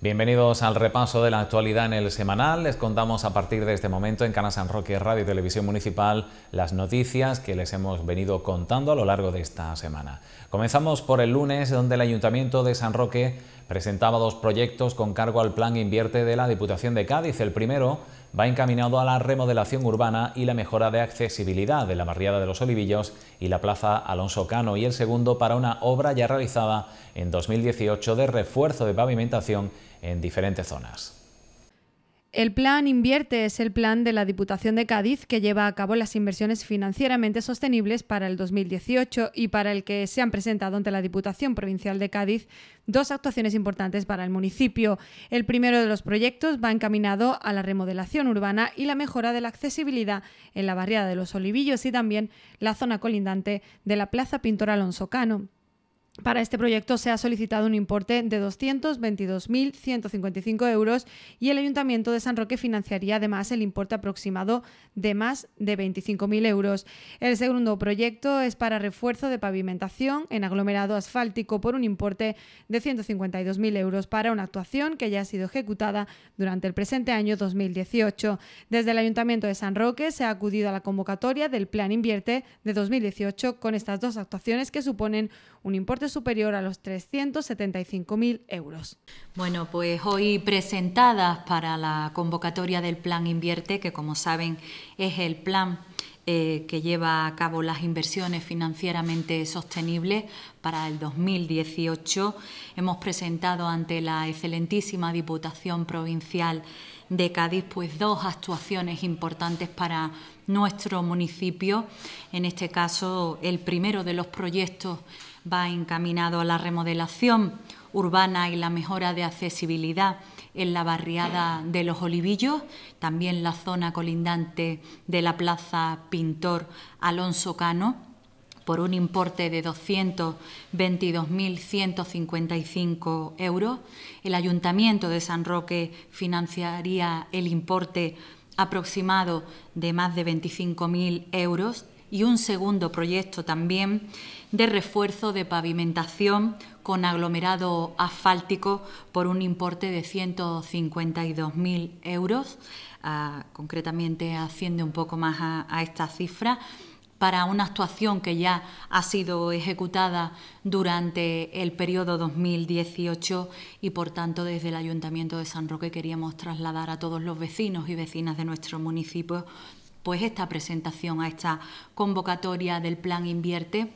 Bienvenidos al repaso de la actualidad en el semanal. Les contamos a partir de este momento en Canal San Roque Radio y Televisión Municipal las noticias que les hemos venido contando a lo largo de esta semana. Comenzamos por el lunes, donde el Ayuntamiento de San Roque presentaba dos proyectos con cargo al Plan Invierte de la Diputación de Cádiz. El primero va encaminado a la remodelación urbana y la mejora de accesibilidad de la Marriada de los Olivillos y la plaza Alonso Cano y el segundo para una obra ya realizada en 2018 de refuerzo de pavimentación en diferentes zonas. El plan Invierte es el plan de la Diputación de Cádiz que lleva a cabo las inversiones financieramente sostenibles para el 2018 y para el que se han presentado ante la Diputación Provincial de Cádiz dos actuaciones importantes para el municipio. El primero de los proyectos va encaminado a la remodelación urbana y la mejora de la accesibilidad en la barriada de los Olivillos y también la zona colindante de la Plaza Pintor Alonso Cano. Para este proyecto se ha solicitado un importe de 222.155 euros y el Ayuntamiento de San Roque financiaría además el importe aproximado de más de 25.000 euros. El segundo proyecto es para refuerzo de pavimentación en aglomerado asfáltico por un importe de 152.000 euros para una actuación que ya ha sido ejecutada durante el presente año 2018. Desde el Ayuntamiento de San Roque se ha acudido a la convocatoria del Plan Invierte de 2018 con estas dos actuaciones que suponen un importe superior a los 375.000 euros. Bueno, pues hoy presentadas para la convocatoria del Plan Invierte, que como saben es el plan eh, que lleva a cabo las inversiones financieramente sostenibles para el 2018. Hemos presentado ante la excelentísima Diputación Provincial de Cádiz pues dos actuaciones importantes para nuestro municipio. En este caso, el primero de los proyectos va encaminado a la remodelación urbana y la mejora de accesibilidad en la barriada de Los Olivillos, también la zona colindante de la Plaza Pintor Alonso Cano, por un importe de 222.155 euros. El Ayuntamiento de San Roque financiaría el importe aproximado de más de 25.000 euros y un segundo proyecto también de refuerzo de pavimentación con aglomerado asfáltico por un importe de 152.000 euros, ah, concretamente asciende un poco más a, a esta cifra para una actuación que ya ha sido ejecutada durante el periodo 2018 y, por tanto, desde el Ayuntamiento de San Roque queríamos trasladar a todos los vecinos y vecinas de nuestro municipio pues esta presentación a esta convocatoria del Plan Invierte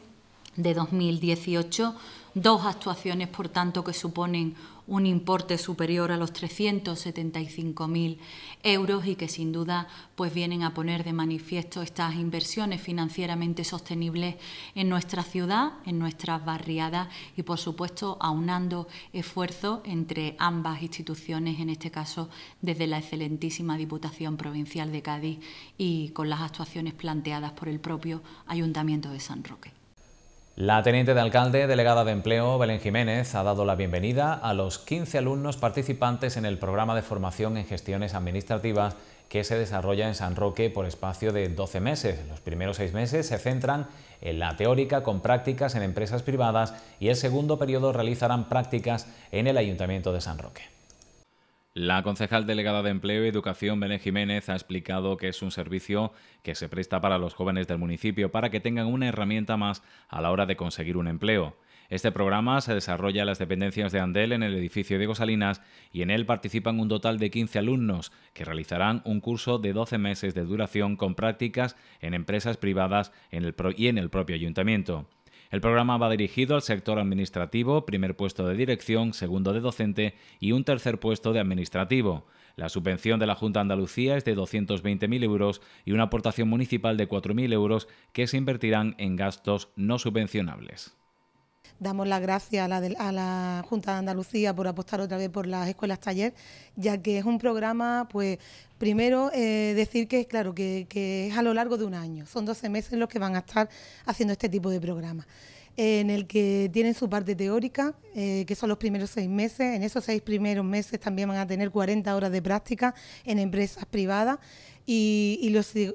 de 2018, dos actuaciones, por tanto, que suponen un importe superior a los 375.000 euros y que sin duda pues vienen a poner de manifiesto estas inversiones financieramente sostenibles en nuestra ciudad, en nuestras barriadas y por supuesto aunando esfuerzos entre ambas instituciones, en este caso desde la excelentísima Diputación Provincial de Cádiz y con las actuaciones planteadas por el propio Ayuntamiento de San Roque. La teniente de alcalde, delegada de empleo, Belén Jiménez, ha dado la bienvenida a los 15 alumnos participantes en el programa de formación en gestiones administrativas que se desarrolla en San Roque por espacio de 12 meses. Los primeros seis meses se centran en la teórica con prácticas en empresas privadas y el segundo periodo realizarán prácticas en el Ayuntamiento de San Roque. La concejal delegada de Empleo y Educación, Belén Jiménez, ha explicado que es un servicio que se presta para los jóvenes del municipio para que tengan una herramienta más a la hora de conseguir un empleo. Este programa se desarrolla en las dependencias de Andel en el edificio Diego Salinas y en él participan un total de 15 alumnos que realizarán un curso de 12 meses de duración con prácticas en empresas privadas y en el propio ayuntamiento. El programa va dirigido al sector administrativo, primer puesto de dirección, segundo de docente y un tercer puesto de administrativo. La subvención de la Junta de Andalucía es de 220.000 euros y una aportación municipal de 4.000 euros que se invertirán en gastos no subvencionables. Damos las gracias a la, Junta de Andalucía por apostar otra vez por las escuelas taller, ya que es un programa, pues, primero eh, decir que, claro, que, es a lo largo de un año, son 12 meses los que van a estar haciendo este tipo de programa. Eh, en el que tienen su parte teórica, eh, que son los primeros seis meses. En esos seis primeros meses también van a tener 40 horas de práctica en empresas privadas y,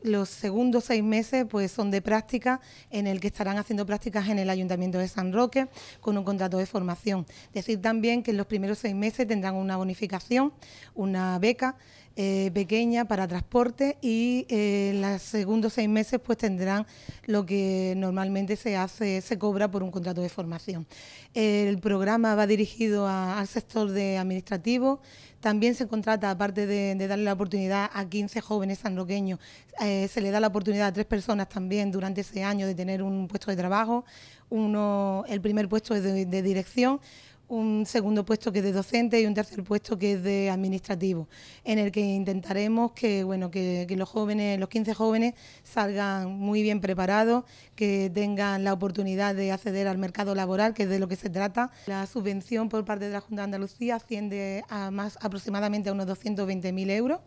los, segundos seis meses pues son de práctica en el que estarán haciendo prácticas en el Ayuntamiento de San Roque con un contrato de formación. Decir también que en los primeros seis meses tendrán una bonificación, una beca eh, pequeña para transporte y eh, los segundos seis meses pues tendrán lo que normalmente se hace, se cobra por un contrato de formación. El programa va dirigido al sector de administrativo, también se contrata, aparte de, darle la oportunidad a 15 jóvenes sanroqueños, eh, se le da la oportunidad a tres personas también durante ese año de tener un puesto de trabajo. Uno, el primer puesto de dirección un segundo puesto que es de docente y un tercer puesto que es de administrativo, en el que intentaremos que, bueno, que, los jóvenes, los 15 jóvenes salgan muy bien preparados, que tengan la oportunidad de acceder al mercado laboral, que es de lo que se trata. La subvención por parte de la Junta de Andalucía asciende a más aproximadamente a unos 220.000 euros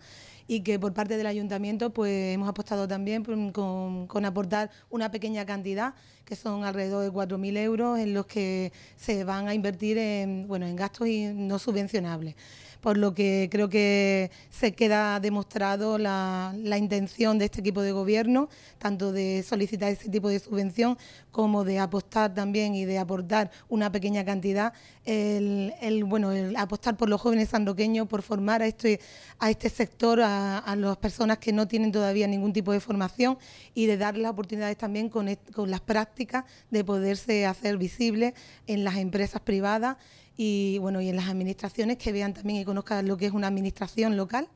y que por parte del ayuntamiento pues hemos apostado también con, aportar una pequeña cantidad, que son alrededor de 4.000 euros, en los que se van a invertir en, gastos no subvencionables por lo que creo que se queda demostrado la, intención de este equipo de gobierno, tanto de solicitar ese tipo de subvención como de apostar también y de aportar una pequeña cantidad, el, bueno, apostar por los jóvenes sandoqueños por formar a este, a este sector, a, las personas que no tienen todavía ningún tipo de formación y de darles las oportunidades también con, con las prácticas de poderse hacer visibles en las empresas privadas y bueno, y en las administraciones que vean también y conozcan lo que es una administración local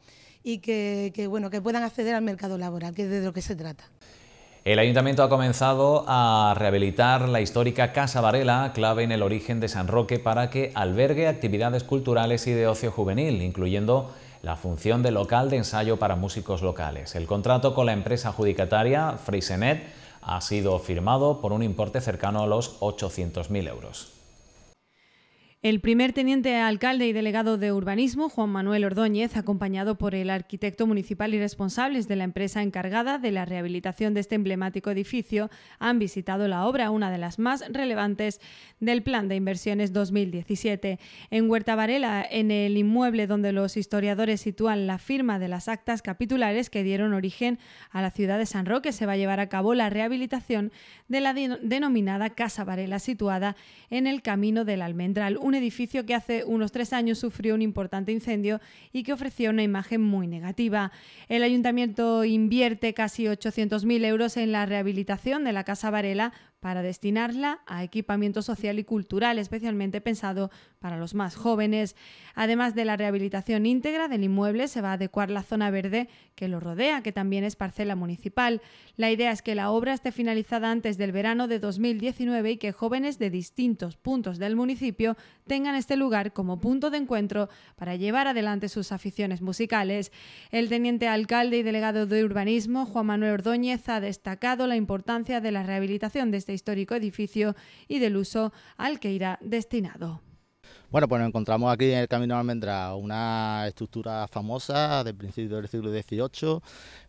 y que, que, bueno, que puedan acceder al mercado laboral, que es de lo que se trata. El ayuntamiento ha comenzado a rehabilitar la histórica Casa Varela, clave en el origen de San Roque, para que albergue actividades culturales y de ocio juvenil, incluyendo la función de local de ensayo para músicos locales. El contrato con la empresa adjudicataria, Freisenet, ha sido firmado por un importe cercano a los 800.000 euros. El primer teniente alcalde y delegado de urbanismo, Juan Manuel Ordóñez, acompañado por el arquitecto municipal y responsables de la empresa encargada de la rehabilitación de este emblemático edificio, han visitado la obra, una de las más relevantes del Plan de Inversiones 2017. En Huerta Varela, en el inmueble donde los historiadores sitúan la firma de las actas capitulares que dieron origen a la ciudad de San Roque, se va a llevar a cabo la rehabilitación de la denominada Casa Varela, situada en el Camino del Almendral un edificio que hace unos tres años sufrió un importante incendio y que ofrecía una imagen muy negativa. El ayuntamiento invierte casi 800.000 euros en la rehabilitación de la Casa Varela para destinarla a equipamiento social y cultural especialmente pensado para los más jóvenes. Además de la rehabilitación íntegra del inmueble, se va a adecuar la zona verde que lo rodea, que también es parcela municipal. La idea es que la obra esté finalizada antes del verano de 2019 y que jóvenes de distintos puntos del municipio tengan este lugar como punto de encuentro para llevar adelante sus aficiones musicales. El teniente alcalde y delegado de urbanismo, Juan Manuel Ordóñez, ha destacado la importancia de la rehabilitación de este histórico edificio y del uso al que irá destinado. Bueno, pues nos encontramos aquí en el Camino de Almendra, una estructura famosa del principio del siglo XVIII,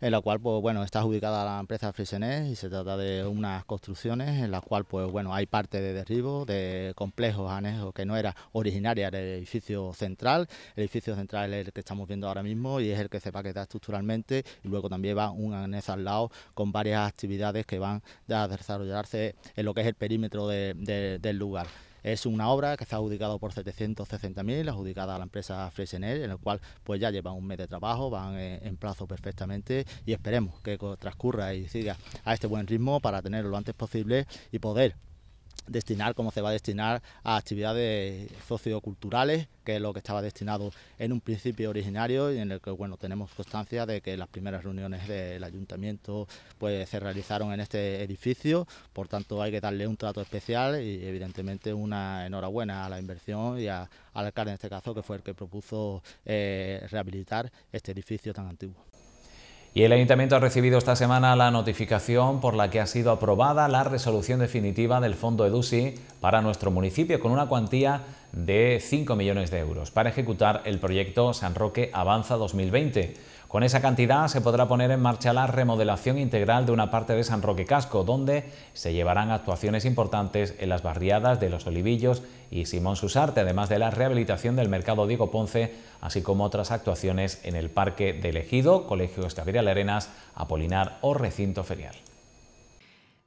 en la cual, pues bueno, está ubicada la empresa Frisenet y se trata de unas construcciones en las cuales, pues bueno, hay parte de derribo, de complejos anejos que no era originaria del edificio central. El edificio central es el que estamos viendo ahora mismo y es el que se paqueta estructuralmente y luego también va un anexo al lado con varias actividades que van a desarrollarse en lo que es el perímetro del lugar. Es una obra que está adjudicada por 760.000, adjudicada a la empresa Fresenel en la cual pues ya llevan un mes de trabajo, van en, eh, en plazo perfectamente y esperemos que transcurra y siga a este buen ritmo para tenerlo lo antes posible y poder destinar como se va a destinar a actividades socioculturales, que es lo que estaba destinado en un principio originario y en el que bueno tenemos constancia de que las primeras reuniones del ayuntamiento pues se realizaron en este edificio, por tanto hay que darle un trato especial y evidentemente una enhorabuena a la inversión y al alcalde en este caso que fue el que propuso eh, rehabilitar este edificio tan antiguo. Y el Ayuntamiento ha recibido esta semana la notificación por la que ha sido aprobada la resolución definitiva del Fondo EDUSI para nuestro municipio con una cuantía de 5 millones de euros para ejecutar el proyecto San Roque Avanza 2020. Con esa cantidad se podrá poner en marcha la remodelación integral de una parte de San Roque Casco, donde se llevarán actuaciones importantes en las barriadas de Los Olivillos y Simón Susarte, además de la rehabilitación del mercado Diego Ponce, así como otras actuaciones en el Parque del Ejido, Colegio de Arenas, Apolinar o Recinto Ferial.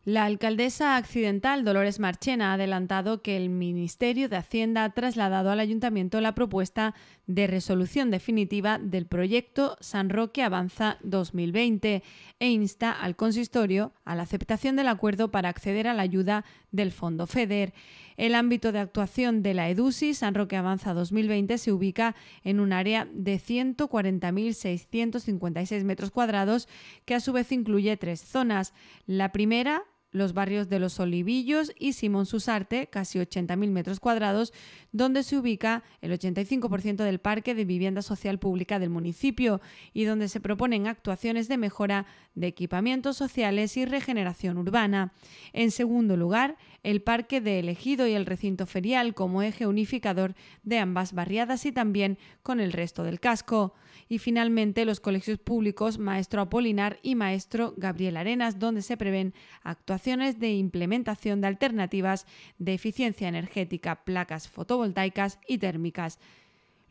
La alcaldesa accidental Dolores Marchena ha adelantado que el Ministerio de Hacienda ha trasladado al ayuntamiento la propuesta de resolución definitiva del proyecto San Roque Avanza 2020 e insta al consistorio a la aceptación del acuerdo para acceder a la ayuda del Fondo FEDER. El ámbito de actuación de la EDUSI San Roque Avanza 2020 se ubica en un área de 140.656 metros cuadrados que a su vez incluye tres zonas. La primera, los barrios de Los Olivillos y Simón Susarte, casi 80.000 metros cuadrados, donde se ubica el 85% del parque de vivienda social pública del municipio y donde se proponen actuaciones de mejora de equipamientos sociales y regeneración urbana. En segundo lugar, el parque de Elegido y el recinto ferial como eje unificador de ambas barriadas y también con el resto del casco y finalmente los colegios públicos Maestro Apolinar y Maestro Gabriel Arenas, donde se prevén actuaciones de implementación de alternativas de eficiencia energética, placas fotovoltaicas y térmicas.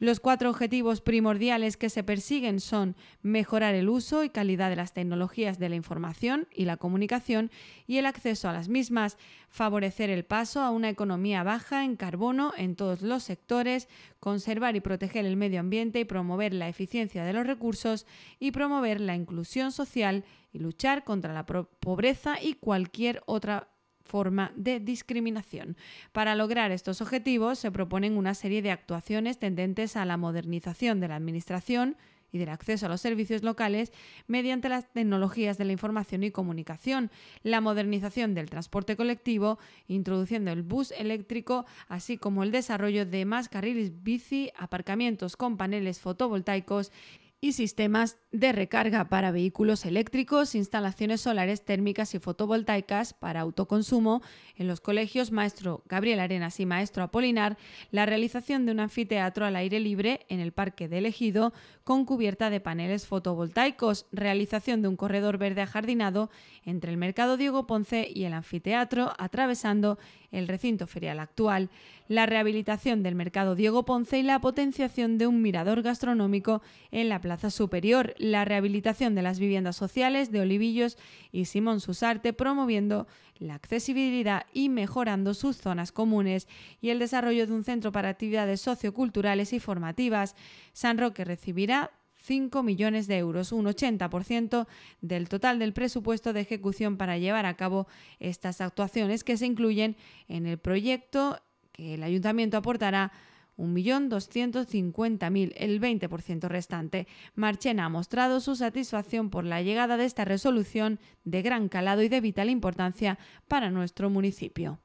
Los cuatro objetivos primordiales que se persiguen son mejorar el uso y calidad de las tecnologías de la información y la comunicación y el acceso a las mismas, favorecer el paso a una economía baja en carbono en todos los sectores, conservar y proteger el medio ambiente y promover la eficiencia de los recursos y promover la inclusión social y luchar contra la pobreza y cualquier otra forma de discriminación. Para lograr estos objetivos se proponen una serie de actuaciones tendentes a la modernización de la Administración y del acceso a los servicios locales mediante las tecnologías de la información y comunicación, la modernización del transporte colectivo, introduciendo el bus eléctrico, así como el desarrollo de más carriles bici, aparcamientos con paneles fotovoltaicos y sistemas de recarga para vehículos eléctricos, instalaciones solares térmicas y fotovoltaicas para autoconsumo en los colegios Maestro Gabriel Arenas y Maestro Apolinar, la realización de un anfiteatro al aire libre en el Parque de Ejido con cubierta de paneles fotovoltaicos, realización de un corredor verde ajardinado entre el Mercado Diego Ponce y el anfiteatro, atravesando el recinto ferial actual la rehabilitación del mercado Diego Ponce y la potenciación de un mirador gastronómico en la plaza superior, la rehabilitación de las viviendas sociales de Olivillos y Simón Susarte, promoviendo la accesibilidad y mejorando sus zonas comunes, y el desarrollo de un centro para actividades socioculturales y formativas. San Roque recibirá 5 millones de euros, un 80% del total del presupuesto de ejecución para llevar a cabo estas actuaciones que se incluyen en el proyecto el ayuntamiento aportará 1.250.000, el 20% restante. Marchena ha mostrado su satisfacción por la llegada de esta resolución de gran calado y de vital importancia para nuestro municipio.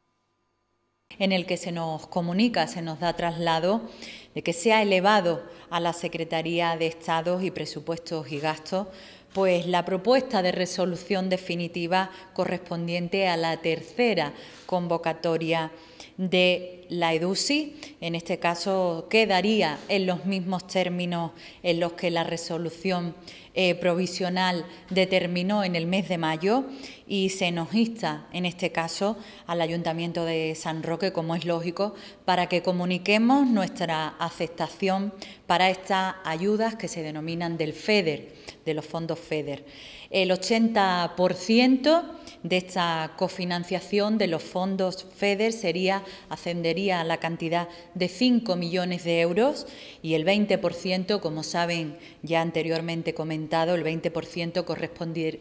En el que se nos comunica, se nos da traslado de que sea elevado a la Secretaría de Estados y Presupuestos y Gastos pues la propuesta de resolución definitiva correspondiente a la tercera convocatoria de la EDUCI, En este caso quedaría en los mismos términos en los que la resolución eh, provisional determinó en el mes de mayo y se nos insta, en este caso, al Ayuntamiento de San Roque, como es lógico, para que comuniquemos nuestra aceptación para estas ayudas que se denominan del FEDER, de los fondos FEDER el 80% de esta cofinanciación de los fondos FEDER sería, ascendería a la cantidad de 5 millones de euros y el 20%, como saben ya anteriormente comentado, el 20%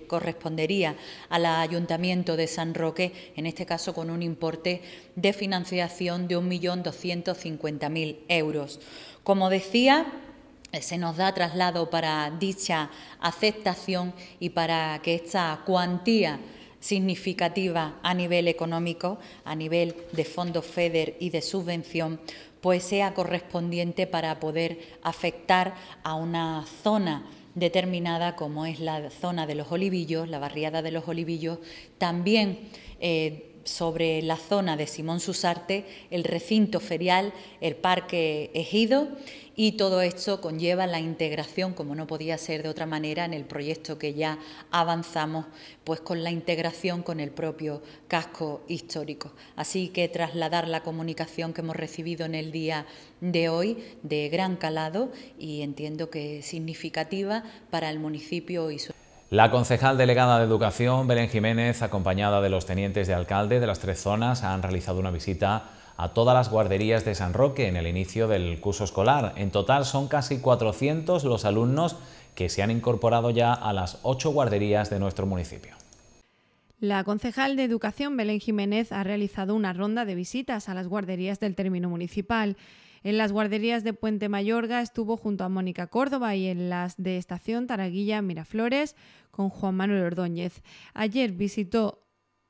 correspondería al Ayuntamiento de San Roque, en este caso con un importe de financiación de 1.250.000 euros. Como decía, se nos da traslado para dicha aceptación y para que esta cuantía significativa a nivel económico, a nivel de fondos FEDER y de subvención, pues sea correspondiente para poder afectar a una zona determinada como es la zona de los olivillos, la barriada de los olivillos, también eh, sobre la zona de Simón Susarte, el recinto ferial, el parque Ejido y todo esto conlleva la integración, como no podía ser de otra manera, en el proyecto que ya avanzamos, pues con la integración con el propio casco histórico. Así que trasladar la comunicación que hemos recibido en el día de hoy de gran calado y entiendo que significativa para el municipio y su... La concejal delegada de Educación, Belén Jiménez, acompañada de los tenientes de alcalde de las tres zonas, han realizado una visita a todas las guarderías de San Roque en el inicio del curso escolar. En total son casi 400 los alumnos que se han incorporado ya a las ocho guarderías de nuestro municipio. La concejal de Educación Belén Jiménez ha realizado una ronda de visitas a las guarderías del término municipal. En las guarderías de Puente Mayorga estuvo junto a Mónica Córdoba y en las de Estación Taraguilla Miraflores con Juan Manuel Ordóñez. Ayer visitó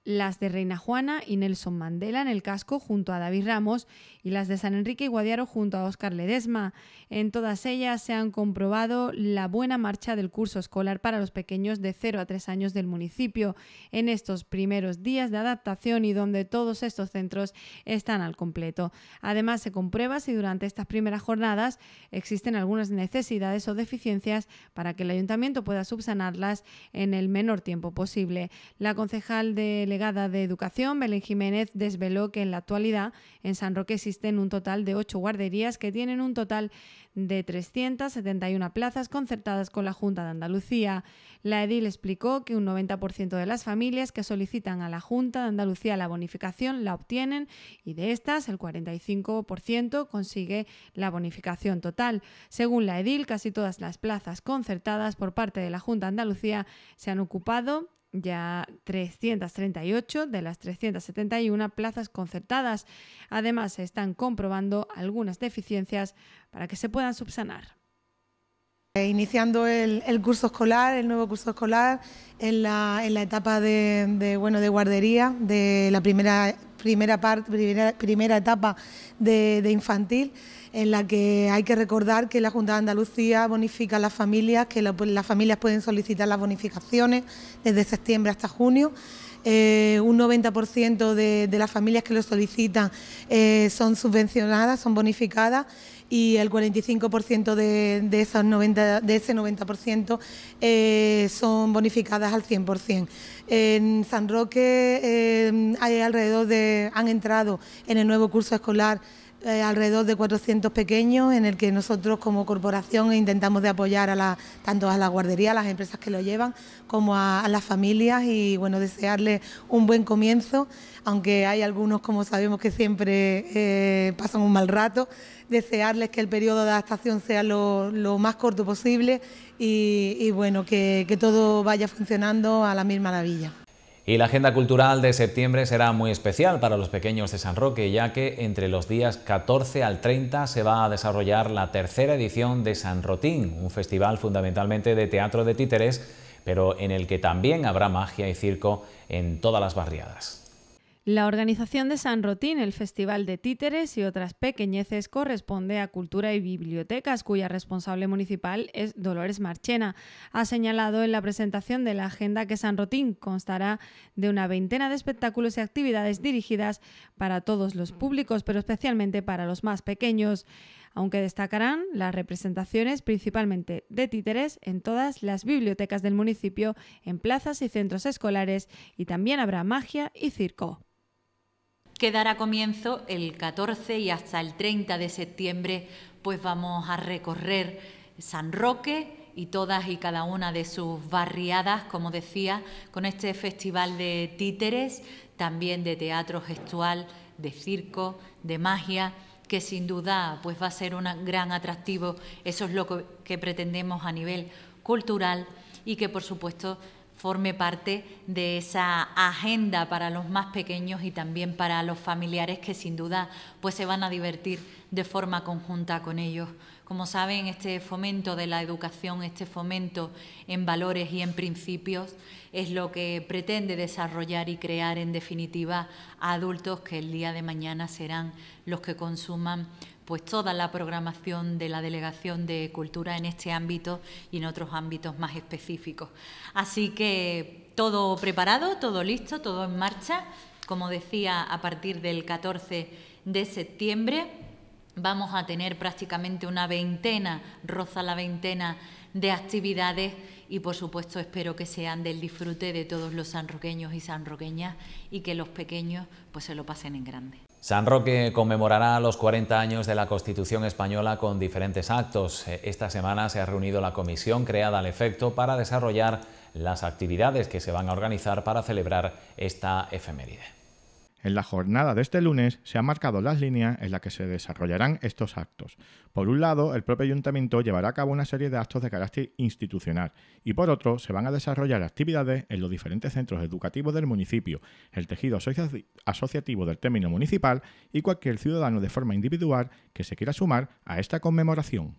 las de Reina Juana y Nelson Mandela en el casco junto a David Ramos y las de San Enrique y Guadiaro junto a Óscar Ledesma. En todas ellas se han comprobado la buena marcha del curso escolar para los pequeños de 0 a 3 años del municipio en estos primeros días de adaptación y donde todos estos centros están al completo. Además se comprueba si durante estas primeras jornadas existen algunas necesidades o deficiencias para que el ayuntamiento pueda subsanarlas en el menor tiempo posible. La concejal del delegada de Educación, Belén Jiménez, desveló que en la actualidad en San Roque existen un total de ocho guarderías que tienen un total de 371 plazas concertadas con la Junta de Andalucía. La edil explicó que un 90% de las familias que solicitan a la Junta de Andalucía la bonificación la obtienen y de estas el 45% consigue la bonificación total. Según la edil, casi todas las plazas concertadas por parte de la Junta de Andalucía se han ocupado ya 338 de las 371 plazas concertadas. Además, se están comprobando algunas deficiencias para que se puedan subsanar. Eh, iniciando el, curso escolar, el nuevo curso escolar, en la, etapa de, guardería, de la primera, primera, parte etapa de infantil en la que hay que recordar que la Junta de Andalucía bonifica a las familias, que las familias pueden solicitar las bonificaciones desde septiembre hasta junio. Eh, un 90% de, las familias que lo solicitan eh, son subvencionadas, son bonificadas y el 45% de, de, 90, de ese 90% eh, son bonificadas al 100%. En San Roque hay alrededor de, han entrado en el nuevo curso escolar eh, alrededor de 400 pequeños en el que nosotros como corporación intentamos de apoyar a la, tanto a la guardería, a las empresas que lo llevan, como a, las familias y bueno, desearles un buen comienzo, aunque hay algunos como sabemos que siempre eh, pasan un mal rato, desearles que el periodo de adaptación sea lo, más corto posible y, bueno, que, todo vaya funcionando a la misma maravilla. Y la agenda cultural de septiembre será muy especial para los pequeños de San Roque, ya que entre los días 14 al 30 se va a desarrollar la tercera edición de San Rotín, un festival fundamentalmente de teatro de títeres, pero en el que también habrá magia y circo en todas las barriadas. La organización de San Rotín, el Festival de Títeres y otras pequeñeces corresponde a Cultura y Bibliotecas, cuya responsable municipal es Dolores Marchena. Ha señalado en la presentación de la agenda que San Rotín constará de una veintena de espectáculos y actividades dirigidas para todos los públicos, pero especialmente para los más pequeños, aunque destacarán las representaciones principalmente de títeres en todas las bibliotecas del municipio, en plazas y centros escolares, y también habrá magia y circo. Quedará comienzo el 14 y hasta el 30 de septiembre, pues vamos a recorrer San Roque y todas y cada una de sus barriadas, como decía, con este festival de títeres, también de teatro gestual, de circo, de magia que sin duda pues va a ser un gran atractivo, eso es lo que pretendemos a nivel cultural y que por supuesto forme parte de esa agenda para los más pequeños y también para los familiares que sin duda pues se van a divertir de forma conjunta con ellos. Como saben, este fomento de la educación, este fomento en valores y en principios es lo que pretende desarrollar y crear en definitiva adultos que el día de mañana serán los que consuman pues toda la programación de la Delegación de Cultura en este ámbito y en otros ámbitos más específicos. Así que todo preparado, todo listo, todo en marcha. Como decía, a partir del 14 de septiembre vamos a tener prácticamente una veintena, roza la veintena de actividades y por supuesto espero que sean del disfrute de todos los sanroqueños y sanroqueñas y que los pequeños pues se lo pasen en grande. San Roque conmemorará los 40 años de la Constitución española con diferentes actos. Eh, esta semana se ha reunido la comisión creada al efecto para desarrollar las actividades que se van a organizar para celebrar esta efeméride. En la jornada de este lunes se han marcado las líneas en las que se desarrollarán estos actos. Por un lado, el propio ayuntamiento llevará a cabo una serie de actos de carácter institucional y por otro, se van a desarrollar actividades en los diferentes centros educativos del municipio, el tejido asociativo del término municipal y cualquier ciudadano de forma individual que se quiera sumar a esta conmemoración.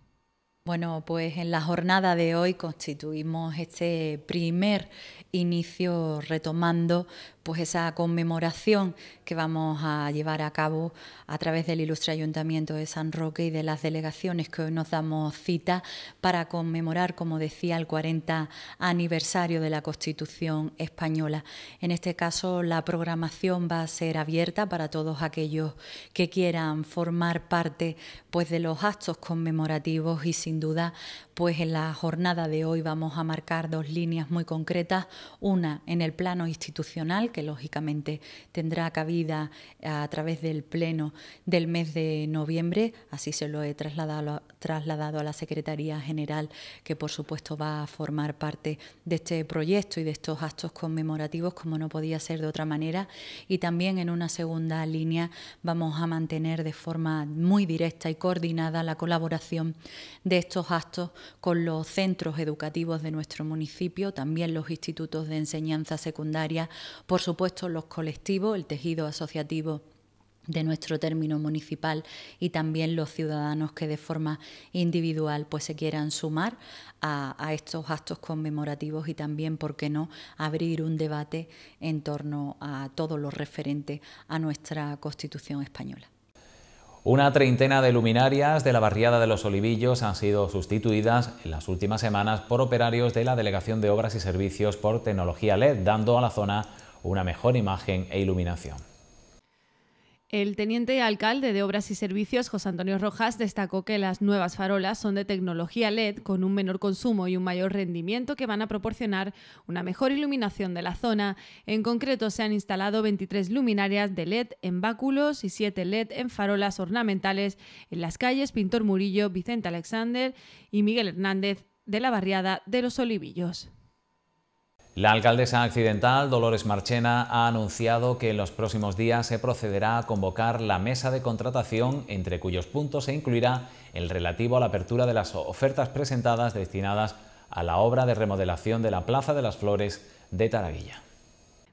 Bueno, pues en la jornada de hoy constituimos este primer inicio retomando pues esa conmemoración que vamos a llevar a cabo a través del Ilustre Ayuntamiento de San Roque y de las delegaciones que hoy nos damos cita para conmemorar, como decía, el 40 aniversario de la Constitución española. En este caso, la programación va a ser abierta para todos aquellos que quieran formar parte pues de los actos conmemorativos y sin sin duda pues en la jornada de hoy vamos a marcar dos líneas muy concretas, una en el plano institucional, que lógicamente tendrá cabida a través del Pleno del mes de noviembre, así se lo he trasladado, trasladado a la Secretaría General, que por supuesto va a formar parte de este proyecto y de estos actos conmemorativos, como no podía ser de otra manera, y también en una segunda línea vamos a mantener de forma muy directa y coordinada la colaboración de estos actos con los centros educativos de nuestro municipio, también los institutos de enseñanza secundaria, por supuesto los colectivos, el tejido asociativo de nuestro término municipal y también los ciudadanos que de forma individual pues se quieran sumar a, a, estos actos conmemorativos y también, ¿por qué no?, abrir un debate en torno a todo lo referente a nuestra Constitución española. Una treintena de luminarias de la barriada de los Olivillos han sido sustituidas en las últimas semanas por operarios de la Delegación de Obras y Servicios por tecnología LED, dando a la zona una mejor imagen e iluminación. El teniente alcalde de Obras y Servicios, José Antonio Rojas, destacó que las nuevas farolas son de tecnología LED con un menor consumo y un mayor rendimiento que van a proporcionar una mejor iluminación de la zona. En concreto, se han instalado 23 luminarias de LED en báculos y 7 LED en farolas ornamentales en las calles Pintor Murillo, Vicente Alexander y Miguel Hernández de la barriada de los Olivillos. La alcaldesa accidental, Dolores Marchena, ha anunciado que en los próximos días se procederá a convocar la mesa de contratación, entre cuyos puntos se incluirá el relativo a la apertura de las ofertas presentadas destinadas a la obra de remodelación de la Plaza de las Flores de Taraguilla.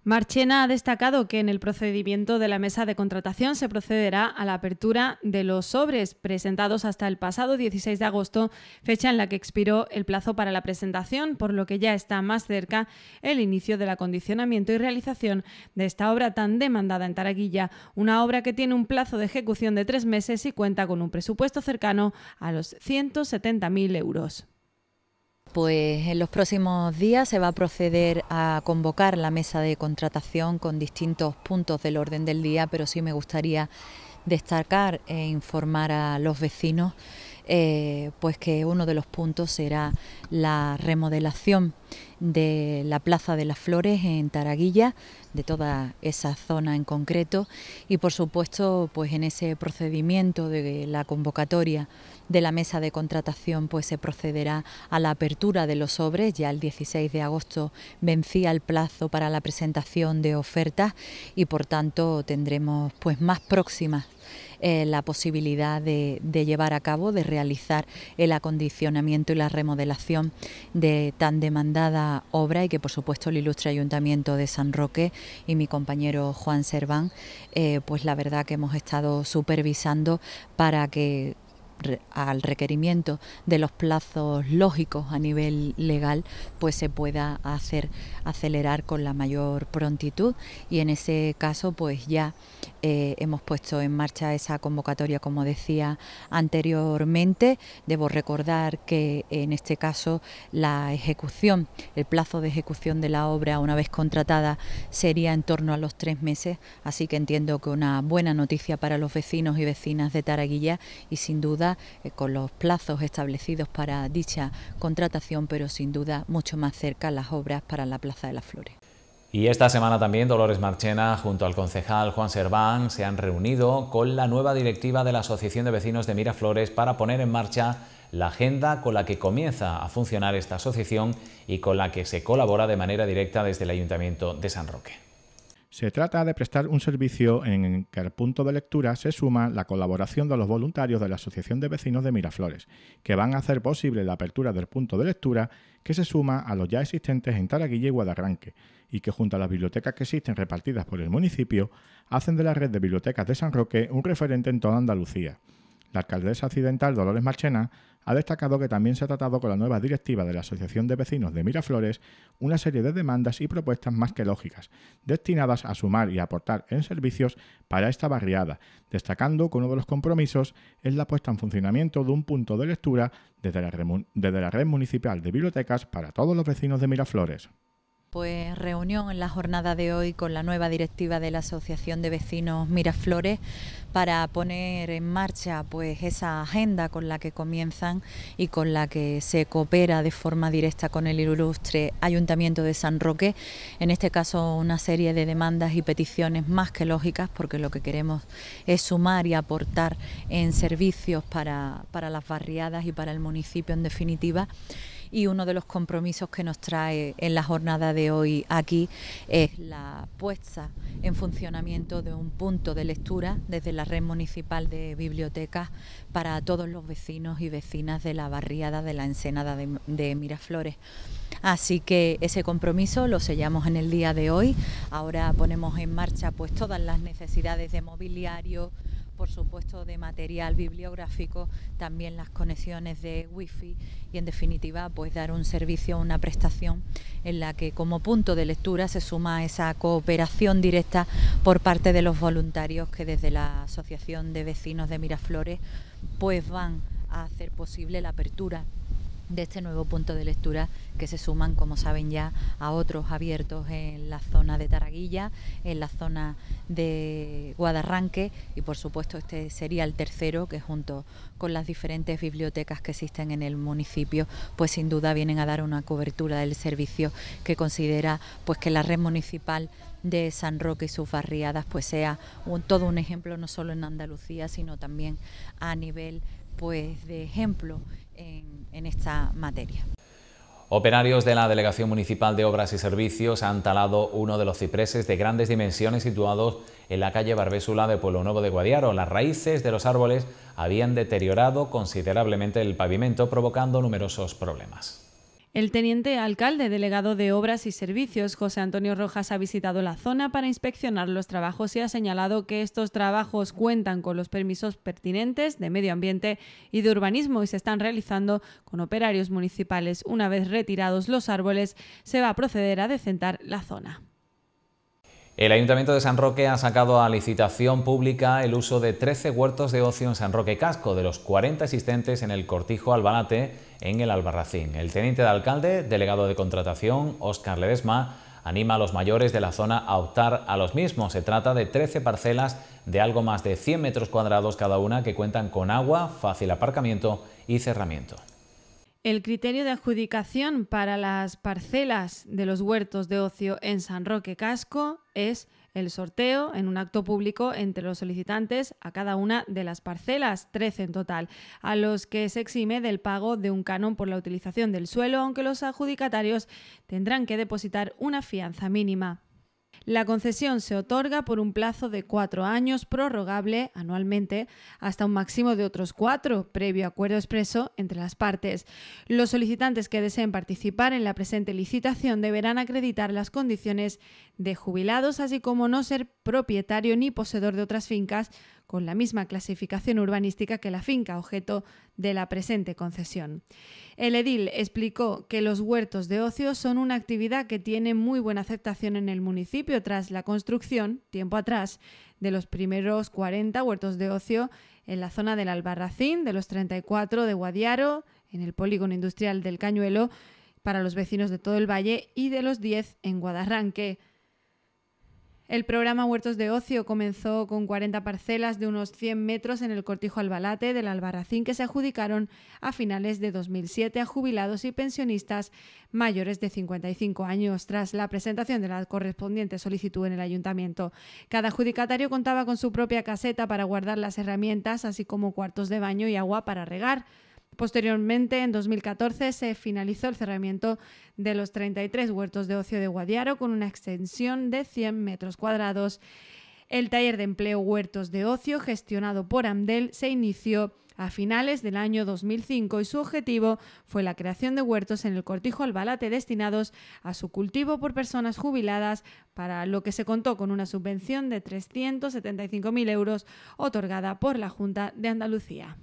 Marchena ha destacado que en el procedimiento de la mesa de contratación se procederá a la apertura de los sobres presentados hasta el pasado 16 de agosto, fecha en la que expiró el plazo para la presentación, por lo que ya está más cerca el inicio del acondicionamiento y realización de esta obra tan demandada en Taraguilla, una obra que tiene un plazo de ejecución de tres meses y cuenta con un presupuesto cercano a los 170.000 euros. Pues en los próximos días se va a proceder a convocar la mesa de contratación con distintos puntos del orden del día, pero sí me gustaría destacar e informar a los vecinos eh, pues que uno de los puntos será la remodelación de la Plaza de las Flores en Taraguilla, de toda esa zona en concreto, y por supuesto, pues en ese procedimiento de la convocatoria de la mesa de contratación pues se procederá a la apertura de los sobres. Ya el 16 de agosto vencía el plazo para la presentación de ofertas y por tanto tendremos pues más próxima eh, la posibilidad de, llevar a cabo, de realizar el acondicionamiento y la remodelación de tan demandada obra y que por supuesto el ilustre Ayuntamiento de San Roque y mi compañero Juan Serván, eh, pues la verdad que hemos estado supervisando para que al requerimiento de los plazos lógicos a nivel legal, pues se pueda hacer acelerar con la mayor prontitud y en ese caso pues ya eh, hemos puesto en marcha esa convocatoria como decía anteriormente. Debo recordar que en este caso la ejecución, el plazo de ejecución de la obra una vez contratada sería en torno a los tres meses, así que entiendo que una buena noticia para los vecinos y vecinas de Taraguilla y sin duda eh, con los plazos establecidos para dicha contratación, pero sin duda mucho más cerca las obras para la Plaza de las Flores. Y esta semana también Dolores Marchena junto al concejal Juan Serván se han reunido con la nueva directiva de la Asociación de Vecinos de Miraflores para poner en marcha la agenda con la que comienza a funcionar esta asociación y con la que se colabora de manera directa desde el Ayuntamiento de San Roque. Se trata de prestar un servicio en que al punto de lectura se suma la colaboración de los voluntarios de la Asociación de Vecinos de Miraflores, que van a hacer posible la apertura del punto de lectura que se suma a los ya existentes en Taraguilla y Guadarranque, y que junto a las bibliotecas que existen repartidas por el municipio, hacen de la red de bibliotecas de San Roque un referente en toda Andalucía. La alcaldesa accidental Dolores Marchena ha destacado que también se ha tratado con la nueva directiva de la Asociación de Vecinos de Miraflores una serie de demandas y propuestas más que lógicas, destinadas a sumar y aportar en servicios para esta barriada, destacando que uno de los compromisos es la puesta en funcionamiento de un punto de lectura desde la red municipal de bibliotecas para todos los vecinos de Miraflores. Pues reunión en la jornada de hoy con la nueva directiva de la Asociación de Vecinos Miraflores para poner en marcha pues esa agenda con la que comienzan y con la que se coopera de forma directa con el ilustre Ayuntamiento de San Roque. En este caso una serie de demandas y peticiones más que lógicas porque lo que queremos es sumar y aportar en servicios para, para las barriadas y para el municipio en definitiva y uno de los compromisos que nos trae en la jornada de hoy aquí es la puesta en funcionamiento de un punto de lectura desde la red municipal de bibliotecas para todos los vecinos y vecinas de la barriada de la Ensenada de, de Miraflores. Así que ese compromiso lo sellamos en el día de hoy. Ahora ponemos en marcha pues todas las necesidades de mobiliario, por supuesto, de material bibliográfico, también las conexiones de wifi y, en definitiva, pues dar un servicio, una prestación en la que como punto de lectura se suma esa cooperación directa por parte de los voluntarios que desde la Asociación de Vecinos de Miraflores pues van a hacer posible la apertura de este nuevo punto de lectura que se suman, como saben ya, a otros abiertos en la zona de Taraguilla, en la zona de Guadarranque y por supuesto este sería el tercero que junto con las diferentes bibliotecas que existen en el municipio, pues sin duda vienen a dar una cobertura del servicio que considera pues que la red municipal de San Roque y sus barriadas pues sea un, todo un ejemplo no solo en Andalucía, sino también a nivel pues, de ejemplo en, esta materia. Operarios de la Delegación Municipal de Obras y Servicios han talado uno de los cipreses de grandes dimensiones situados en la calle Barbésula de Pueblo Nuevo de Guadiaro. Las raíces de los árboles habían deteriorado considerablemente el pavimento, provocando numerosos problemas. El teniente alcalde delegado de Obras y Servicios, José Antonio Rojas, ha visitado la zona para inspeccionar los trabajos y ha señalado que estos trabajos cuentan con los permisos pertinentes de medio ambiente y de urbanismo y se están realizando con operarios municipales. Una vez retirados los árboles, se va a proceder a decentar la zona. El Ayuntamiento de San Roque ha sacado a licitación pública el uso de 13 huertos de ocio en San Roque Casco, de los 40 existentes en el Cortijo Albalate, en el Albarracín. El teniente de alcalde, delegado de contratación, Óscar Ledesma, anima a los mayores de la zona a optar a los mismos. Se trata de 13 parcelas de algo más de 100 metros cuadrados cada una que cuentan con agua, fácil aparcamiento y cerramiento. El criterio de adjudicación para las parcelas de los huertos de ocio en San Roque Casco es el sorteo en un acto público entre los solicitantes a cada una de las parcelas, 13 en total, a los que se exime del pago de un canon por la utilización del suelo, aunque los adjudicatarios tendrán que depositar una fianza mínima. La concesión se otorga por un plazo de cuatro años prorrogable anualmente hasta un máximo de otros cuatro, previo acuerdo expreso entre las partes. Los solicitantes que deseen participar en la presente licitación deberán acreditar las condiciones de jubilados, así como no ser propietario ni poseedor de otras fincas con la misma clasificación urbanística que la finca objeto de la presente concesión. El edil explicó que los huertos de ocio son una actividad que tiene muy buena aceptación en el municipio tras la construcción, tiempo atrás, de los primeros 40 huertos de ocio en la zona del Albarracín, de los 34 de Guadiaro, en el polígono industrial del Cañuelo, para los vecinos de todo el valle y de los 10 en Guadarranque el programa Huertos de Ocio comenzó con 40 parcelas de unos 100 metros en el Cortijo Albalate del Albarracín que se adjudicaron a finales de 2007 a jubilados y pensionistas mayores de 55 años tras la presentación de la correspondiente solicitud en el ayuntamiento. Cada adjudicatario contaba con su propia caseta para guardar las herramientas, así como cuartos de baño y agua para regar. Posteriormente, en 2014, se finalizó el cerramiento de los 33 huertos de ocio de Guadiaro con una extensión de 100 metros cuadrados. El taller de empleo Huertos de Ocio, gestionado por Amdel, se inició a finales del año 2005 y su objetivo fue la creación de huertos en el cortijo Albalate destinados a su cultivo por personas jubiladas, para lo que se contó con una subvención de 375.000 euros otorgada por la Junta de Andalucía.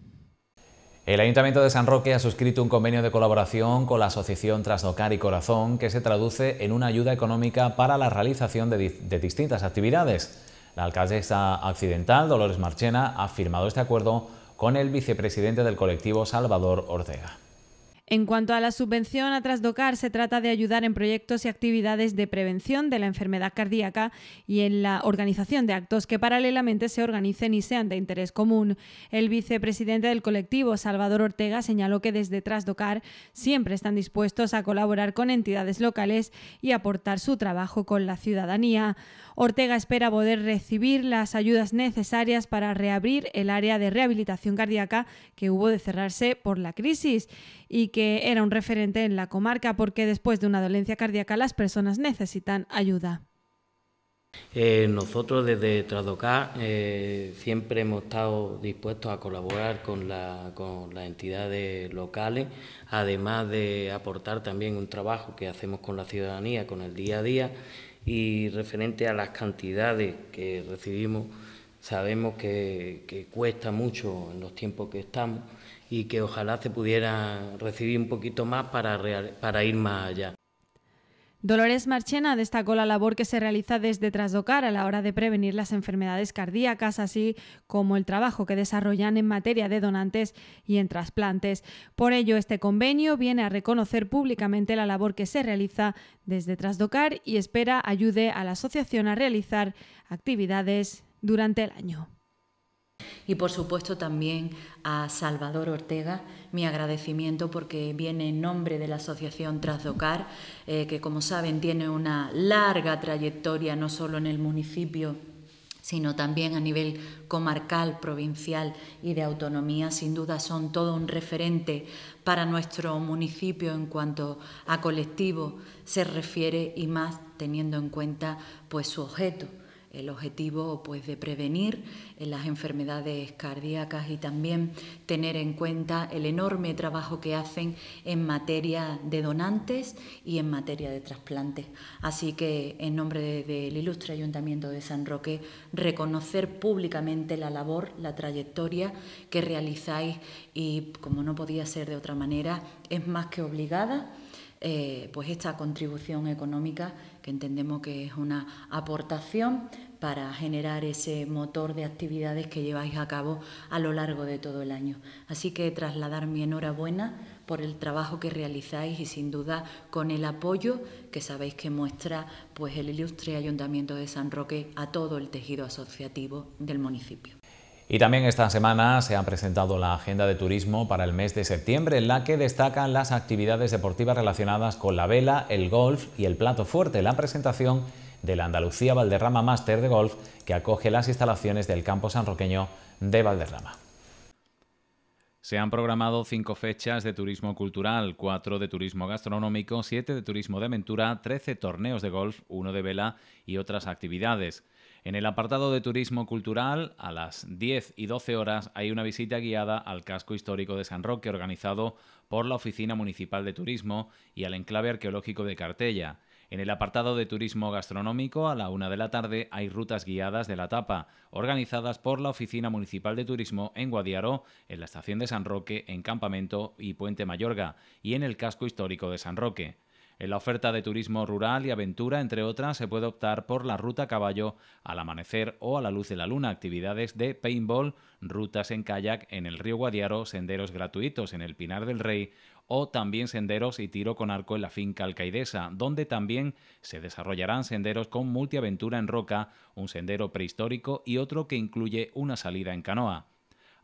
El Ayuntamiento de San Roque ha suscrito un convenio de colaboración con la Asociación Trasdocar y Corazón que se traduce en una ayuda económica para la realización de, distintas actividades. La alcaldesa accidental, Dolores Marchena, ha firmado este acuerdo con el vicepresidente del colectivo, Salvador Ortega. En cuanto a la subvención a Trasdocar, se trata de ayudar en proyectos y actividades de prevención de la enfermedad cardíaca y en la organización de actos que paralelamente se organicen y sean de interés común. El vicepresidente del colectivo, Salvador Ortega, señaló que desde Trasdocar siempre están dispuestos a colaborar con entidades locales y aportar su trabajo con la ciudadanía. Ortega espera poder recibir las ayudas necesarias para reabrir el área de rehabilitación cardíaca que hubo de cerrarse por la crisis y que era un referente en la comarca porque después de una dolencia cardíaca las personas necesitan ayuda. Eh, nosotros desde tradoca eh, siempre hemos estado dispuestos a colaborar con, las entidades locales, además de aportar también un trabajo que hacemos con la ciudadanía, con el día a día y referente a las cantidades que recibimos, sabemos que, que cuesta mucho en los tiempos que estamos y que ojalá se pudiera recibir un poquito más para, para ir más allá. Dolores Marchena destacó la labor que se realiza desde Trasdocar a la hora de prevenir las enfermedades cardíacas, así como el trabajo que desarrollan en materia de donantes y en trasplantes. Por ello, este convenio viene a reconocer públicamente la labor que se realiza desde Trasdocar y espera ayude a la asociación a realizar actividades durante el año. Y por supuesto también a Salvador Ortega mi agradecimiento porque viene en nombre de la Asociación Trasdocar, eh, que como saben tiene una larga trayectoria no solo en el municipio sino también a nivel comarcal, provincial y de autonomía. Sin duda son todo un referente para nuestro municipio en cuanto a colectivo se refiere y más teniendo en cuenta pues su objeto el objetivo pues, de prevenir eh, las enfermedades cardíacas y también tener en cuenta el enorme trabajo que hacen en materia de donantes y en materia de trasplantes. Así que en nombre del ilustre Ayuntamiento de San Roque, reconocer públicamente la labor, la trayectoria que realizáis y como no podía ser de otra manera, es más que obligada. Eh, pues esta contribución económica que entendemos que es una aportación para generar ese motor de actividades que lleváis a cabo a lo largo de todo el año. Así que trasladar mi enhorabuena por el trabajo que realizáis y sin duda con el apoyo que sabéis que muestra pues el ilustre Ayuntamiento de San Roque a todo el tejido asociativo del municipio. Y también esta semana se ha presentado la agenda de turismo para el mes de septiembre, en la que destacan las actividades deportivas relacionadas con la vela, el golf y el plato fuerte. La presentación de la Andalucía Valderrama Master de Golf que acoge las instalaciones del campo sanroqueño de Valderrama. Se han programado cinco fechas de turismo cultural, cuatro de turismo gastronómico, siete de turismo de aventura, trece torneos de golf, uno de vela y otras actividades. En el apartado de turismo cultural, a las 10 y 12 horas hay una visita guiada al casco histórico de San Roque organizado por la Oficina Municipal de Turismo y al enclave arqueológico de Cartella. En el apartado de turismo gastronómico, a la una de la tarde hay rutas guiadas de la tapa, organizadas por la Oficina Municipal de Turismo en Guadiaro, en la estación de San Roque, en Campamento y Puente Mayorga, y en el casco histórico de San Roque. En la oferta de turismo rural y aventura, entre otras, se puede optar por la ruta a caballo al amanecer o a la luz de la luna, actividades de paintball, rutas en kayak en el río Guadiaro, senderos gratuitos en el Pinar del Rey o también senderos y tiro con arco en la finca alcaidesa, donde también se desarrollarán senderos con multiaventura en roca, un sendero prehistórico y otro que incluye una salida en canoa.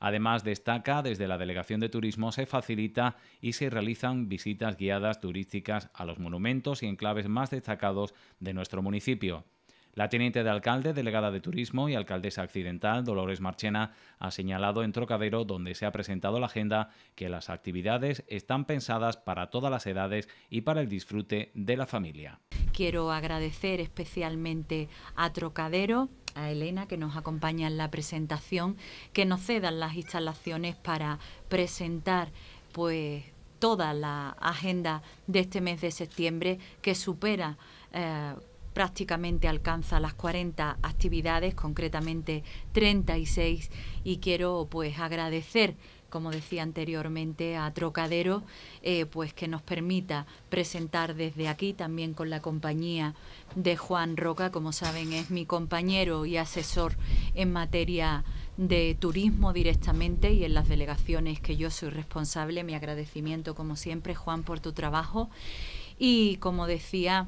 Además, destaca, desde la Delegación de Turismo se facilita y se realizan visitas guiadas turísticas a los monumentos y enclaves más destacados de nuestro municipio. La teniente de alcalde, delegada de turismo y alcaldesa accidental, Dolores Marchena, ha señalado en Trocadero, donde se ha presentado la agenda, que las actividades están pensadas para todas las edades y para el disfrute de la familia. Quiero agradecer especialmente a Trocadero a Elena, que nos acompaña en la presentación, que nos cedan las instalaciones para presentar pues toda la agenda de este mes de septiembre que supera eh, prácticamente alcanza las 40 actividades, concretamente 36 y quiero pues agradecer como decía anteriormente, a Trocadero, eh, pues que nos permita presentar desde aquí también con la compañía de Juan Roca, como saben es mi compañero y asesor en materia de turismo directamente y en las delegaciones que yo soy responsable. Mi agradecimiento, como siempre, Juan, por tu trabajo. Y como decía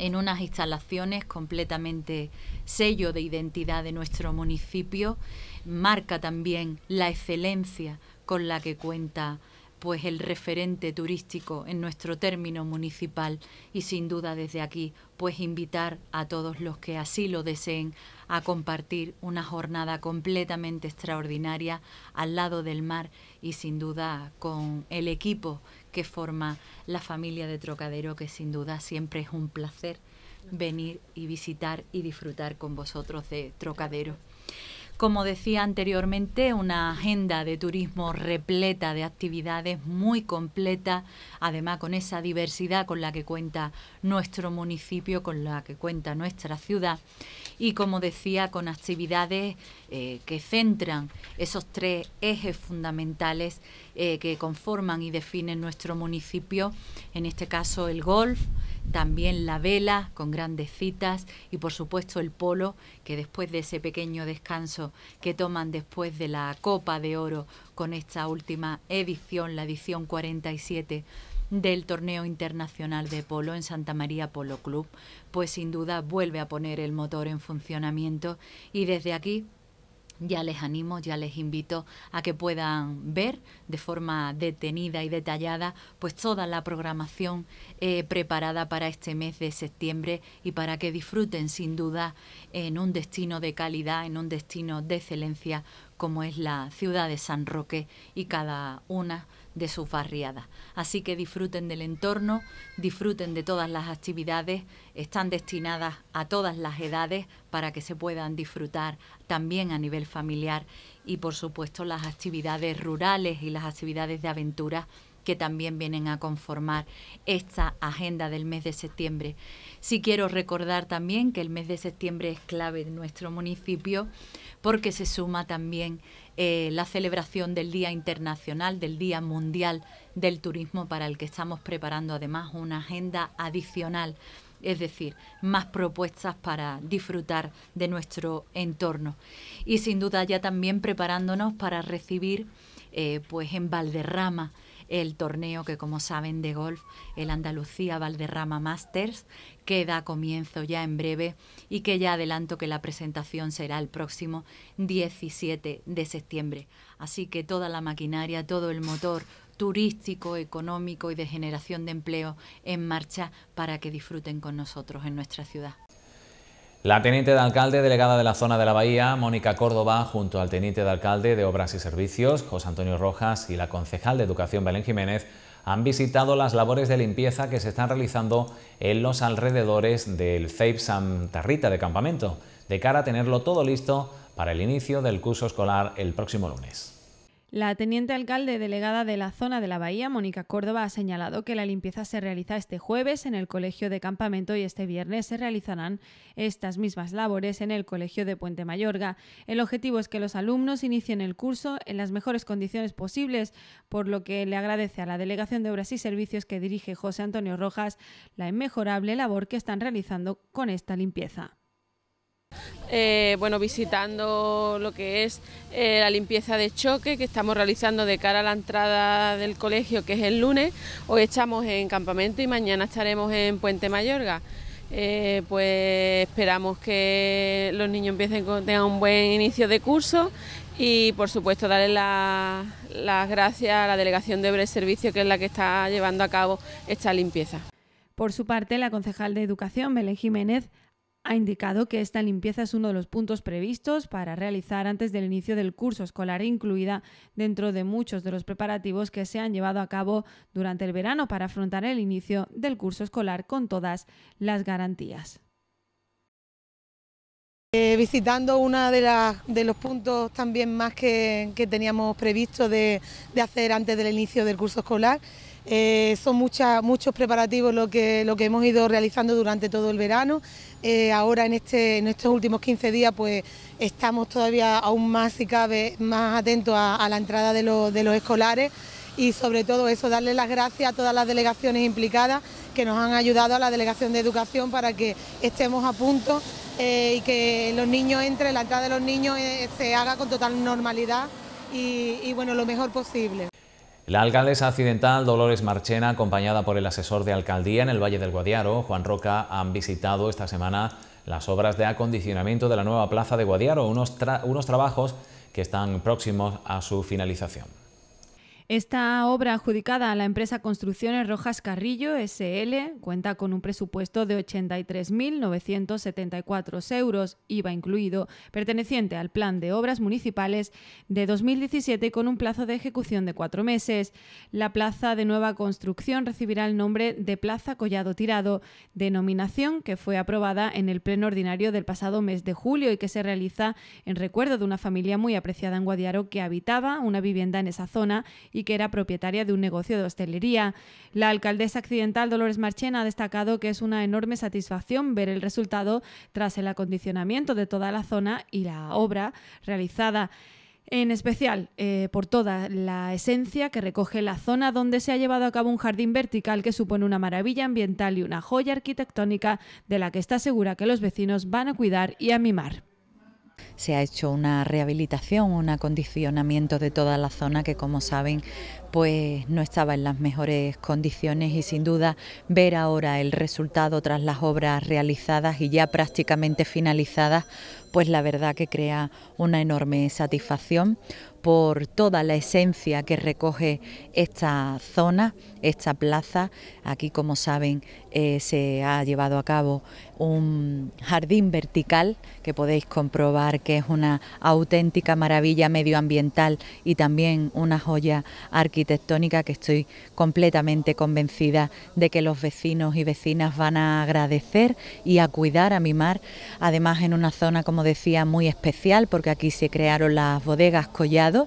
en unas instalaciones completamente sello de identidad de nuestro municipio, marca también la excelencia con la que cuenta pues el referente turístico en nuestro término municipal y sin duda desde aquí pues invitar a todos los que así lo deseen a compartir una jornada completamente extraordinaria al lado del mar y sin duda con el equipo que forma la familia de Trocadero que sin duda siempre es un placer venir y visitar y disfrutar con vosotros de Trocadero. Como decía anteriormente, una agenda de turismo repleta de actividades, muy completa, además con esa diversidad con la que cuenta nuestro municipio, con la que cuenta nuestra ciudad y, como decía, con actividades eh, que centran esos tres ejes fundamentales eh, que conforman y definen nuestro municipio, en este caso el golf, también la vela con grandes citas y por supuesto el polo, que después de ese pequeño descanso que toman después de la Copa de Oro con esta última edición, la edición 47 del torneo internacional de polo en Santa María Polo Club, pues sin duda vuelve a poner el motor en funcionamiento y desde aquí ya les animo, ya les invito a que puedan ver de forma detenida y detallada pues toda la programación eh, preparada para este mes de septiembre y para que disfruten sin duda en un destino de calidad, en un destino de excelencia como es la ciudad de San Roque y cada una de sus barriadas. Así que disfruten del entorno, disfruten de todas las actividades, están destinadas a todas las edades para que se puedan disfrutar también a nivel familiar y por supuesto las actividades rurales y las actividades de aventura que también vienen a conformar esta agenda del mes de septiembre. ...si quiero recordar también que el mes de septiembre es clave en nuestro municipio porque se suma también eh, la celebración del Día Internacional, del Día Mundial del Turismo, para el que estamos preparando además una agenda adicional, es decir, más propuestas para disfrutar de nuestro entorno. Y sin duda ya también preparándonos para recibir, eh, pues en Valderrama, el torneo que, como saben, de golf, el Andalucía Valderrama Masters, que da comienzo ya en breve y que ya adelanto que la presentación será el próximo 17 de septiembre. Así que toda la maquinaria, todo el motor turístico, económico y de generación de empleo en marcha para que disfruten con nosotros en nuestra ciudad. La teniente de alcalde delegada de la zona de la Bahía, Mónica Córdoba, junto al teniente de alcalde de Obras y Servicios, José Antonio Rojas, y la concejal de Educación, Belén Jiménez, han visitado las labores de limpieza que se están realizando en los alrededores del CEIP Santa Rita de Campamento, de cara a tenerlo todo listo para el inicio del curso escolar el próximo lunes. La teniente alcalde delegada de la zona de la Bahía, Mónica Córdoba, ha señalado que la limpieza se realiza este jueves en el colegio de campamento y este viernes se realizarán estas mismas labores en el colegio de Puente Mayorga. El objetivo es que los alumnos inicien el curso en las mejores condiciones posibles, por lo que le agradece a la Delegación de Obras y Servicios que dirige José Antonio Rojas la inmejorable labor que están realizando con esta limpieza. Eh, bueno, visitando lo que es eh, la limpieza de choque que estamos realizando de cara a la entrada del colegio, que es el lunes. Hoy estamos en campamento y mañana estaremos en Puente Mayorga. Eh, pues esperamos que los niños empiecen con, tengan un buen inicio de curso y por supuesto darle las gracias a la Delegación de Breservicio... Servicio que es la que está llevando a cabo esta limpieza. Por su parte, la concejal de Educación, Belén Jiménez, ha indicado que esta limpieza es uno de los puntos previstos para realizar antes del inicio del curso escolar, incluida dentro de muchos de los preparativos que se han llevado a cabo durante el verano para afrontar el inicio del curso escolar con todas las garantías. Eh, visitando uno de, los puntos también más que, teníamos previsto de, hacer antes del inicio del curso escolar. Eh, son muchos preparativos lo que, hemos ido realizando durante todo el verano. Eh, ahora este, en, estos últimos 15 días pues estamos todavía aún más, si cabe, más atentos a, la entrada de, de los escolares y sobre todo eso, darle las gracias a todas las delegaciones implicadas que nos han ayudado a la Delegación de Educación para que estemos a punto eh, y que los niños entren, la entrada de los niños eh, se haga con total normalidad y, bueno, lo mejor posible. La alcaldesa accidental Dolores Marchena, acompañada por el asesor de alcaldía en el Valle del Guadiaro, Juan Roca, han visitado esta semana las obras de acondicionamiento de la nueva plaza de Guadiaro, unos trabajos que están próximos a su finalización. Esta obra adjudicada a la empresa Construcciones Rojas Carrillo SL cuenta con un presupuesto de 83.974 euros, IVA incluido, perteneciente al Plan de Obras Municipales de 2017 con un plazo de ejecución de cuatro meses. La plaza de nueva construcción recibirá el nombre de Plaza Collado Tirado, denominación que fue aprobada en el Pleno Ordinario del pasado mes de julio y que se realiza en recuerdo de una familia muy apreciada en Guadiaro que habitaba una vivienda en esa zona que era propietaria de un negocio de hostelería. La alcaldesa accidental Dolores Marchena ha destacado que es una enorme satisfacción ver el resultado tras el acondicionamiento de toda la zona y la obra realizada en especial eh, por toda la esencia que recoge la zona donde se ha llevado a cabo un jardín vertical que supone una maravilla ambiental y una joya arquitectónica de la que está segura que los vecinos van a cuidar y a mimar se ha hecho una rehabilitación, un acondicionamiento de toda la zona que como saben pues no estaba en las mejores condiciones y sin duda ver ahora el resultado tras las obras realizadas y ya prácticamente finalizadas, pues la verdad que crea una enorme satisfacción por toda la esencia que recoge esta zona, esta plaza. Aquí, como saben, eh, se ha llevado a cabo un jardín vertical que podéis comprobar que es una auténtica maravilla medioambiental y también una joya arquitectónica que estoy completamente convencida de que los vecinos y vecinas van a agradecer y a cuidar, a mi mar... además en una zona, como decía, muy especial porque aquí se crearon las bodegas Collado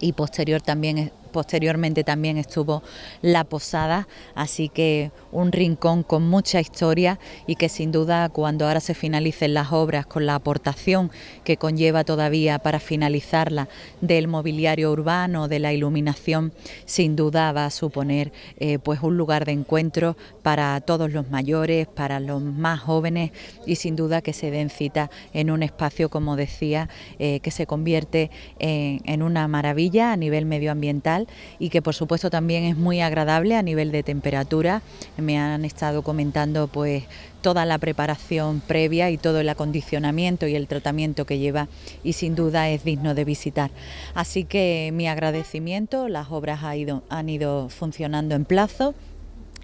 y posterior también posteriormente también estuvo la posada, así que un rincón con mucha historia y que sin duda cuando ahora se finalicen las obras con la aportación que conlleva todavía para finalizarla del mobiliario urbano, de la iluminación, sin duda va a suponer eh, pues un lugar de encuentro para todos los mayores, para los más jóvenes y sin duda que se den cita en un espacio, como decía, eh, que se convierte en una maravilla a nivel medioambiental y que por supuesto también es muy agradable a nivel de temperatura. Me han estado comentando pues toda la preparación previa y todo el acondicionamiento y el tratamiento que lleva y sin duda es digno de visitar. Así que mi agradecimiento, las obras han ido funcionando en plazo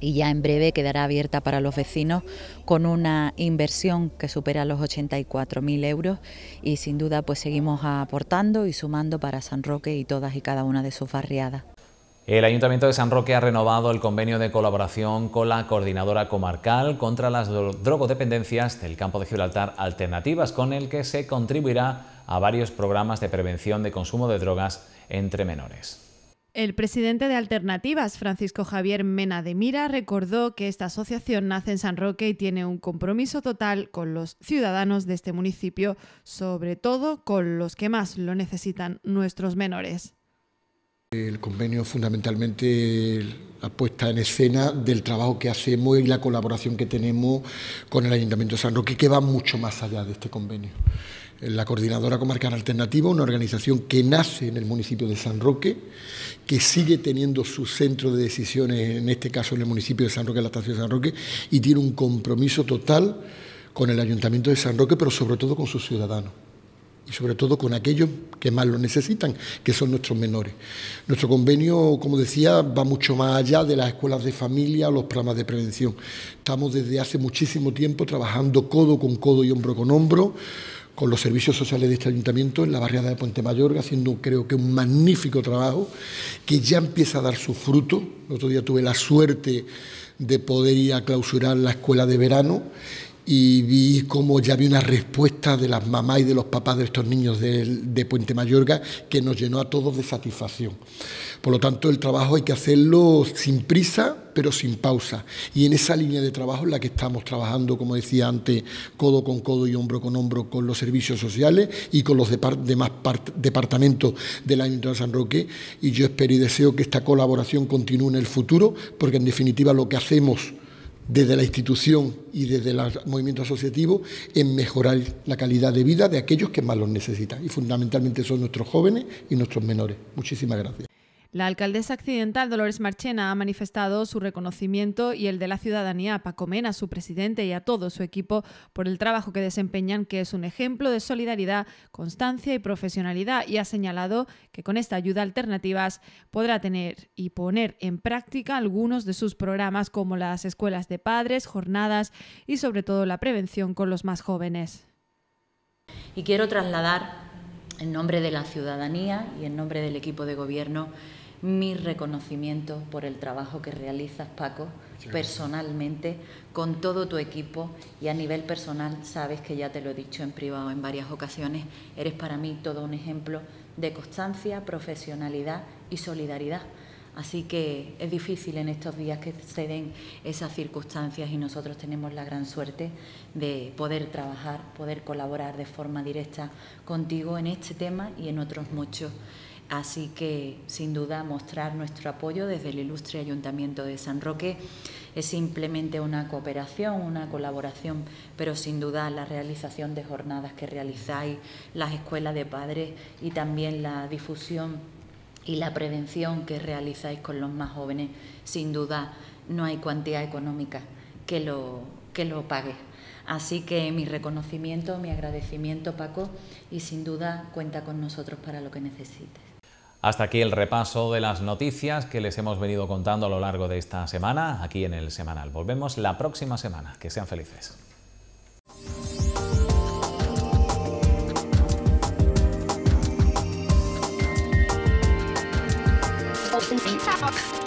y ya en breve quedará abierta para los vecinos con una inversión que supera los 84.000 euros y sin duda pues seguimos aportando y sumando para San Roque y todas y cada una de sus barriadas. El Ayuntamiento de San Roque ha renovado el convenio de colaboración con la Coordinadora Comarcal contra las Drogodependencias del Campo de Gibraltar Alternativas, con el que se contribuirá a varios programas de prevención de consumo de drogas entre menores. El presidente de Alternativas, Francisco Javier Mena de Mira, recordó que esta asociación nace en San Roque y tiene un compromiso total con los ciudadanos de este municipio, sobre todo con los que más lo necesitan nuestros menores. El convenio fundamentalmente apuesta en escena del trabajo que hacemos y la colaboración que tenemos con el Ayuntamiento de San Roque, que va mucho más allá de este convenio la Coordinadora Comarcal Alternativa, una organización que nace en el municipio de San Roque, que sigue teniendo su centro de decisiones, en este caso en el municipio de San Roque, en la estación de San Roque, y tiene un compromiso total con el Ayuntamiento de San Roque, pero sobre todo con sus ciudadanos y sobre todo con aquellos que más lo necesitan, que son nuestros menores. Nuestro convenio, como decía, va mucho más allá de las escuelas de familia o los programas de prevención. Estamos desde hace muchísimo tiempo trabajando codo con codo y hombro con hombro con los servicios sociales de este ayuntamiento en la barriada de Puente Mayor... haciendo creo que un magnífico trabajo que ya empieza a dar su fruto. El otro día tuve la suerte de poder ir a clausurar la escuela de verano y vi cómo ya había una respuesta de las mamás y de los papás de estos niños de, Puente Mayorga que nos llenó a todos de satisfacción. Por lo tanto, el trabajo hay que hacerlo sin prisa, pero sin pausa. Y en esa línea de trabajo en la que estamos trabajando, como decía antes, codo con codo y hombro con hombro con los servicios sociales y con los demás departamentos del año de San Roque. Y yo espero y deseo que esta colaboración continúe en el futuro, porque en definitiva lo que hacemos desde la institución y desde el movimiento asociativo en mejorar la calidad de vida de aquellos que más los necesitan. Y fundamentalmente son nuestros jóvenes y nuestros menores. Muchísimas gracias. La alcaldesa accidental Dolores Marchena ha manifestado su reconocimiento y el de la ciudadanía a Paco su presidente y a todo su equipo por el trabajo que desempeñan, que es un ejemplo de solidaridad, constancia y profesionalidad, y ha señalado que con esta ayuda alternativas podrá tener y poner en práctica algunos de sus programas como las escuelas de padres, jornadas y sobre todo la prevención con los más jóvenes. Y quiero trasladar en nombre de la ciudadanía y en nombre del equipo de gobierno, mi reconocimiento por el trabajo que realizas, Paco, personalmente, con todo tu equipo y a nivel personal, sabes que ya te lo he dicho en privado en varias ocasiones, eres para mí todo un ejemplo de constancia, profesionalidad y solidaridad Así que es difícil en estos días que se den esas circunstancias y nosotros tenemos la gran suerte de poder trabajar, poder colaborar de forma directa contigo en este tema y en otros muchos. Así que, sin duda, mostrar nuestro apoyo desde el ilustre Ayuntamiento de San Roque es simplemente una cooperación, una colaboración, pero sin duda la realización de jornadas que realizáis, las escuelas de padres y también la difusión y la prevención que realizáis con los más jóvenes, sin duda no hay cuantía económica que lo, lo pague. Así que mi reconocimiento, mi agradecimiento Paco y sin duda cuenta con nosotros para lo que necesites. Hasta aquí el repaso de las noticias que les hemos venido contando a lo largo de esta semana, aquí en el Semanal. Volvemos la próxima semana. Que sean felices. Consistency.